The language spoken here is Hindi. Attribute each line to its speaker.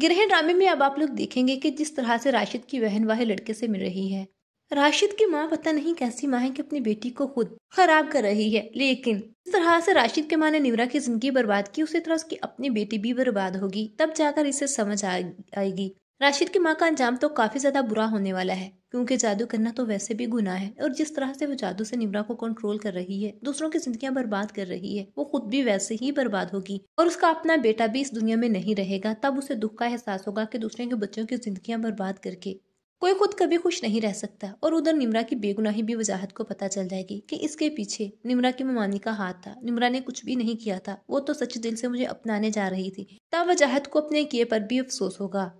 Speaker 1: गिरह ड्रामे में अब आप लोग देखेंगे कि जिस तरह से राशिद की बहन वह लड़के से मिल रही है राशिद की माँ पता नहीं कैसी माँ है कि अपनी बेटी को खुद खराब कर रही है लेकिन जिस तरह से राशिद के माँ ने निवरा की जिंदगी बर्बाद की उसी तरह उसकी अपनी बेटी भी बर्बाद होगी तब जाकर इसे समझ आएगी राशिद की माँ का अंजाम तो काफ़ी ज़्यादा बुरा होने वाला है क्योंकि जादू करना तो वैसे भी गुना है और जिस तरह से वो जादू से निमरा को कंट्रोल कर रही है दूसरों की जिंदगियां बर्बाद कर रही है वो खुद भी वैसे ही बर्बाद होगी और उसका अपना बेटा भी इस दुनिया में नहीं रहेगा तब उसे दुख का एहसास होगा कि दूसरे के बच्चों की जिंदगियां बर्बाद करके कोई खुद कभी खुश नहीं रह सकता और उधर निमरा की बेगुनाही भी वजाहत को पता चल जाएगी कि इसके पीछे निमरा की ममानी का हाथ था निमरा ने कुछ भी नहीं किया था वो तो सच दिल से मुझे अपनाने जा रही थी तब
Speaker 2: वजाहत को अपने किए पर भी अफसोस होगा